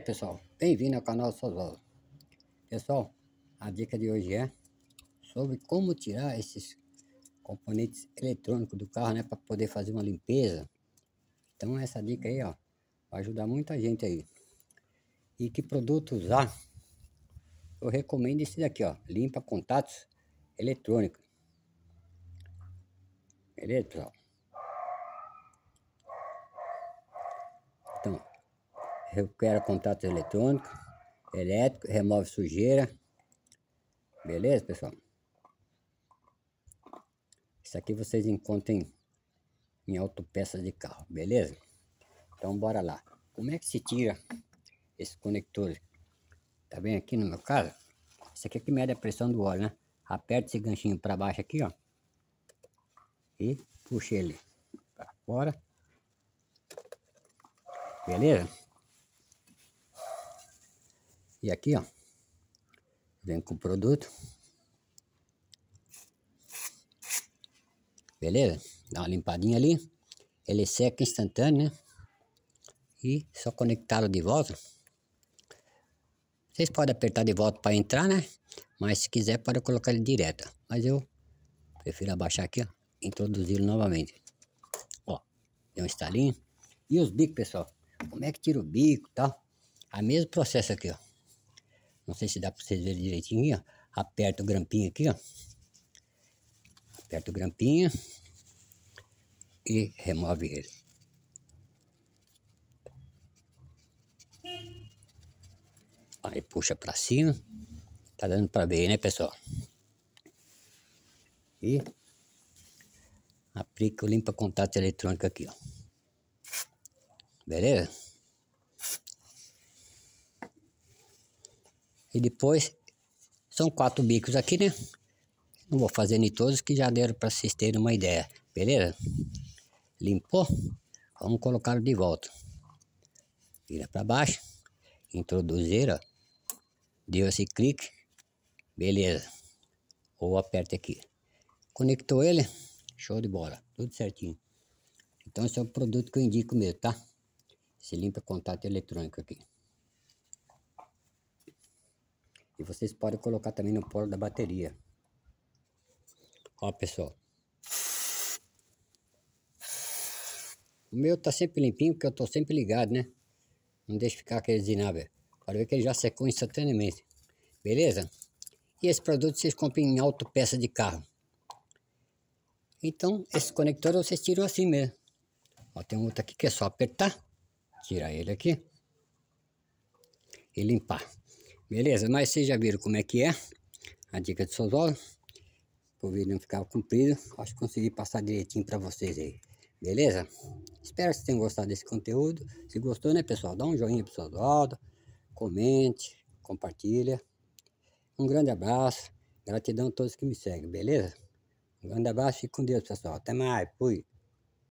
pessoal, bem-vindo ao canal Sozola. Pessoal, a dica de hoje é sobre como tirar esses componentes eletrônicos do carro, né, para poder fazer uma limpeza. Então essa dica aí, ó, vai ajudar muita gente aí. E que produto usar? Eu recomendo esse daqui, ó, limpa contatos eletrônicos. Beleza, pessoal? recupera contato eletrônico, elétrico, remove sujeira. Beleza, pessoal? Isso aqui vocês encontrem em, em autopeças de carro, beleza? Então, bora lá. Como é que se tira esse conector? Tá bem aqui no meu caso? Isso aqui é que mede a pressão do óleo, né? Aperta esse ganchinho para baixo aqui, ó. E puxa ele para fora. Beleza? E aqui, ó, vem com o produto. Beleza? Dá uma limpadinha ali. Ele seca instantâneo, né? E só conectá-lo de volta. Vocês podem apertar de volta para entrar, né? Mas se quiser, pode colocar ele direto. Mas eu prefiro abaixar aqui, ó. Introduzi-lo novamente. Ó, deu um estalinho. E os bicos, pessoal? Como é que tira o bico e tal? A mesmo processo aqui, ó. Não sei se dá para vocês verem direitinho, ó. Aperta o grampinho aqui, ó. Aperta o grampinho e remove ele. Aí puxa para cima. Tá dando para ver, né, pessoal? E aplica o limpa contato eletrônico aqui, ó. Beleza? E depois, são quatro bicos aqui, né? Não vou fazer nem todos que já deram para vocês terem uma ideia, beleza? Limpou, vamos colocá-lo de volta. Vira para baixo, introduzir, ó. Deu esse clique, beleza. Ou aperta aqui. Conectou ele, show de bola, tudo certinho. Então esse é o produto que eu indico mesmo, tá? Esse limpa contato eletrônico aqui. E vocês podem colocar também no polo da bateria. Ó, pessoal. O meu tá sempre limpinho, porque eu tô sempre ligado, né? Não deixa ficar aquele zinável. para ver que ele já secou instantaneamente. Beleza? E esse produto vocês compram em auto peça de carro. Então, esse conector vocês tiram assim mesmo. Ó, tem um outro aqui que é só apertar. Tirar ele aqui. E limpar. Beleza, mas vocês já viram como é que é a dica de sozola. O vídeo não ficava comprido, acho que consegui passar direitinho para vocês aí. Beleza? Espero que vocês tenham gostado desse conteúdo. Se gostou, né, pessoal? Dá um joinha pro Sozola, comente, compartilha. Um grande abraço. Gratidão a todos que me seguem, beleza? Um grande abraço e com Deus, pessoal. Até mais. Fui.